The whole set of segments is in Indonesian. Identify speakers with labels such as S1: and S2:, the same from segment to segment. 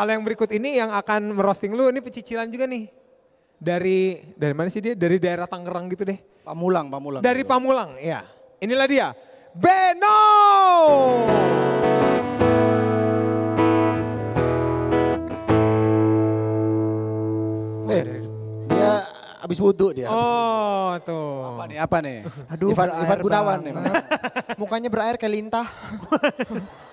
S1: Kalau yang berikut ini yang akan merosting lu, ini pecicilan juga nih. Dari dari mana sih dia? Dari daerah Tangerang gitu deh. Pamulang, Pamulang. Dari Pamulang, ya. Inilah dia. Beno. Eh, dia habis wudhu dia. Oh, tuh. Apa nih? Apa nih? Aduh, Ivan, Ivan Gunawan nih. Mukanya berair kayak lintah.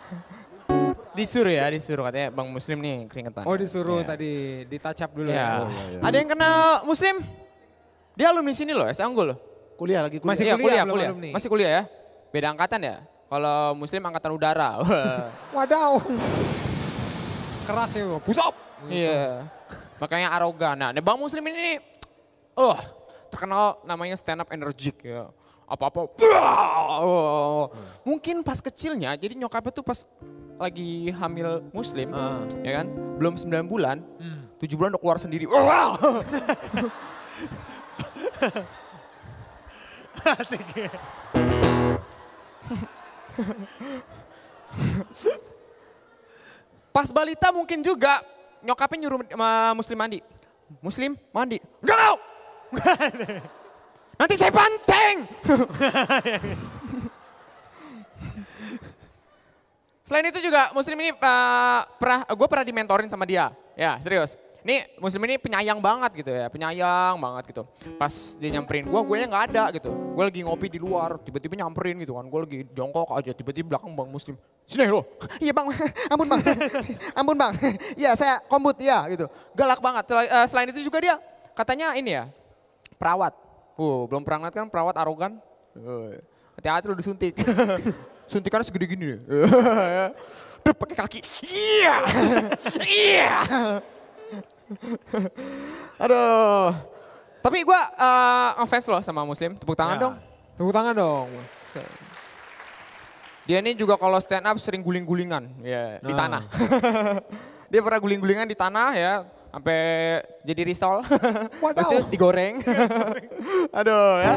S1: Disuruh ya, disuruh katanya Bang Muslim nih keringetan. Oh disuruh ya. tadi, ditacap dulu ya. ya. Oh, ya, ya. Ada yang kenal Muslim? Dia alumni sini loh, S Unggul Kuliah lagi kuliah. Masih iya, kuliah, ya, kuliah, belum kuliah. Alumni. Masih kuliah ya? Beda angkatan ya? Kalau Muslim angkatan udara. Wadaw. Keras ya, pusop. Iya. Makanya arogan. Nah, Bang Muslim ini, nih oh, terkenal namanya stand up energik ya apa-apa. Mungkin pas kecilnya, jadi nyokapnya tuh pas lagi hamil muslim, uh. ya kan? Belum sembilan bulan, hmm. 7 bulan udah keluar sendiri. Pas balita mungkin juga nyokapnya nyuruh muslim mandi. Muslim mandi. Enggak mau. Nanti saya banteng. Selain itu juga Muslim ini uh, pernah eh, gue pernah dimentorin sama dia. Ya, serius. Ini Muslim ini penyayang banget gitu ya, penyayang banget gitu. Pas dia nyamperin gue, gue nya nggak ada gitu. Gue lagi ngopi di luar, tiba-tiba nyamperin gitu kan. Gue lagi jongkok aja, tiba-tiba belakang bang Muslim. Sini lo. Iya bang, ampun bang, ampun bang. Iya saya kombut ya gitu. Galak banget. Eh, selain itu juga dia katanya ini ya, perawat. Uh, belum pernah kan perawat arogan. Hati-hati lu disuntik. Suntikan segede gini. Ya. deh. pakai kaki. Iya. Iya. Aduh. Tapi gue uh, offense loh sama Muslim. Tepuk tangan ya. dong. Tepuk tangan dong. Dia ini juga kalau stand up sering guling-gulingan ya, yeah. di nah. tanah. Dia pernah guling-gulingan di tanah ya, sampai jadi risol. Waduh. digoreng. Aduh ya.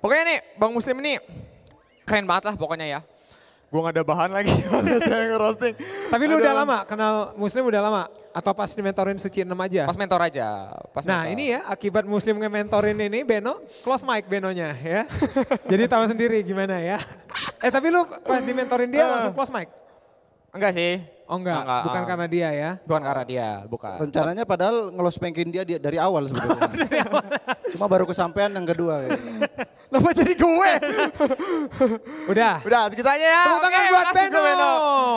S1: Pokoknya nih Bang Muslim ini keren banget lah pokoknya ya gue gak ada bahan lagi saya ngerosting. Tapi lu udah lama kenal Muslim udah lama atau pas dimentorin mentorin Suci 6 aja? Pas mentor aja. Pas nah mentor. ini ya akibat Muslim nge-mentorin ini Beno close mic Benonya ya. Jadi tahu sendiri gimana ya. Eh tapi lu pas dimentorin mentorin dia eh. langsung close mic? Enggak sih. Oh enggak, ah, enggak bukan uh, karena dia ya? Bukan karena dia, bukan. Rencananya padahal ngelos pengkin dia dari awal sebetulnya. Cuma baru kesampaian yang kedua. Ya. lupa jadi gue? Udah. Udah, sekitarnya ya. Tepuk tangan buat Beno. Beno.